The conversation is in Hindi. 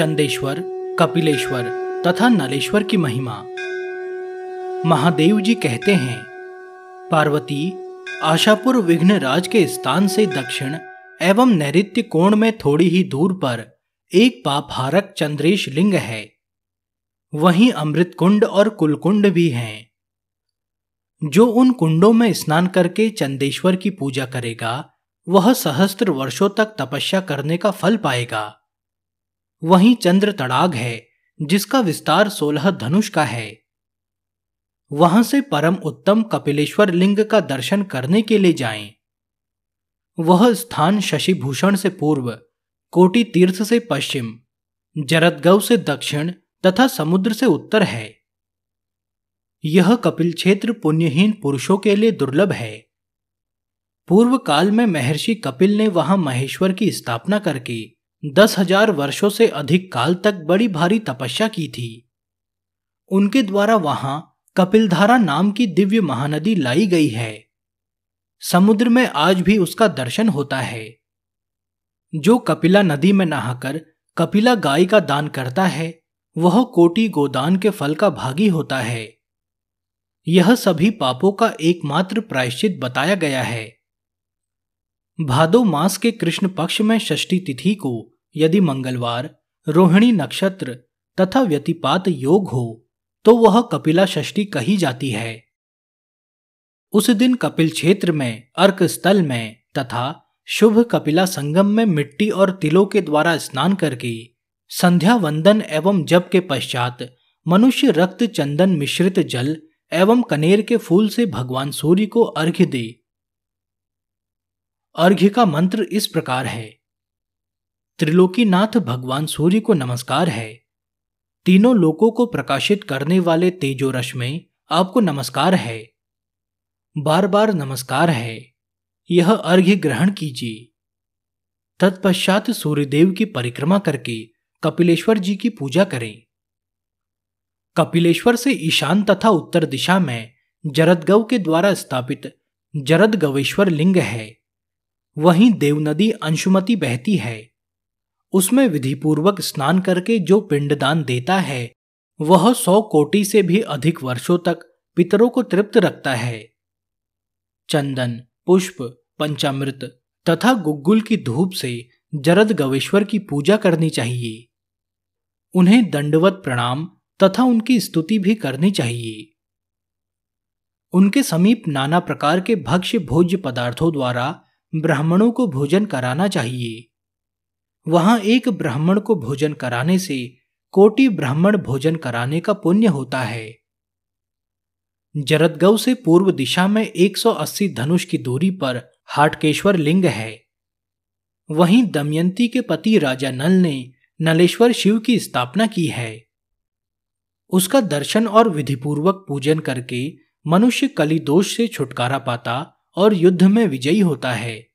चंदेश्वर कपिलेश्वर तथा नलेश्वर की महिमा महादेव जी कहते हैं पार्वती आशापुर विघ्न राज के स्थान से दक्षिण एवं नैत्य कोण में थोड़ी ही दूर पर एक पापहारक चंद्रेश लिंग है वहीं अमृत कुंड और कुलकुंड भी हैं जो उन कुंडों में स्नान करके चंदेश्वर की पूजा करेगा वह सहस्त्र वर्षों तक तपस्या करने का फल पाएगा वहीं चंद्र तड़ाग है जिसका विस्तार सोलह धनुष का है वहां से परम उत्तम कपिलेश्वर लिंग का दर्शन करने के लिए जाएं। वह स्थान शशिभूषण से पूर्व कोटि तीर्थ से पश्चिम जरदगव से दक्षिण तथा समुद्र से उत्तर है यह कपिल क्षेत्र पुण्यहीन पुरुषों के लिए दुर्लभ है पूर्व काल में महर्षि कपिल ने वहां महेश्वर की स्थापना करके दस हजार वर्षों से अधिक काल तक बड़ी भारी तपस्या की थी उनके द्वारा वहां कपिलधारा नाम की दिव्य महानदी लाई गई है समुद्र में आज भी उसका दर्शन होता है जो कपिला नदी में नहाकर कपिला गाय का दान करता है वह कोटि गोदान के फल का भागी होता है यह सभी पापों का एकमात्र प्रायश्चित बताया गया है भादो मास के कृष्ण पक्ष में षष्ठी तिथि को यदि मंगलवार रोहिणी नक्षत्र तथा व्यतिपात योग हो तो वह कपिला षष्ठी कही जाती है उस दिन कपिल क्षेत्र में अर्क स्थल में तथा शुभ कपिला संगम में मिट्टी और तिलों के द्वारा स्नान करके संध्या वंदन एवं जप के पश्चात मनुष्य रक्त चंदन मिश्रित जल एवं कनेर के फूल से भगवान सूर्य को अर्घ्य दे अर्घ्य का मंत्र इस प्रकार है त्रिलोकीनाथ भगवान सूर्य को नमस्कार है तीनों लोकों को प्रकाशित करने वाले तेजो रश में आपको नमस्कार है बार बार नमस्कार है यह अर्घ्य ग्रहण कीजिए तत्पश्चात सूर्यदेव की परिक्रमा करके कपिलेश्वर जी की पूजा करें कपिलेश्वर से ईशान तथा उत्तर दिशा में जरदगव के द्वारा स्थापित जरदगवेश्वर लिंग है वहीं देव नदी अंशुमति बहती है उसमें विधिपूर्वक स्नान करके जो पिंडदान देता है वह सौ कोटि से भी अधिक वर्षों तक पितरों को तृप्त रखता है चंदन पुष्प पंचामृत तथा गुग्गुल की धूप से जरद गवेश्वर की पूजा करनी चाहिए उन्हें दंडवत प्रणाम तथा उनकी स्तुति भी करनी चाहिए उनके समीप नाना प्रकार के भक्ष्य भोज्य पदार्थों द्वारा ब्राह्मणों को भोजन कराना चाहिए वहां एक ब्राह्मण को भोजन कराने से कोटि ब्राह्मण भोजन कराने का पुण्य होता है जरदगव से पूर्व दिशा में 180 धनुष की दूरी पर हाटकेश्वर लिंग है वहीं दमयंती के पति राजा नल ने नलेश्वर शिव की स्थापना की है उसका दर्शन और विधिपूर्वक पूजन करके मनुष्य कलिदोष से छुटकारा पाता और युद्ध में विजयी होता है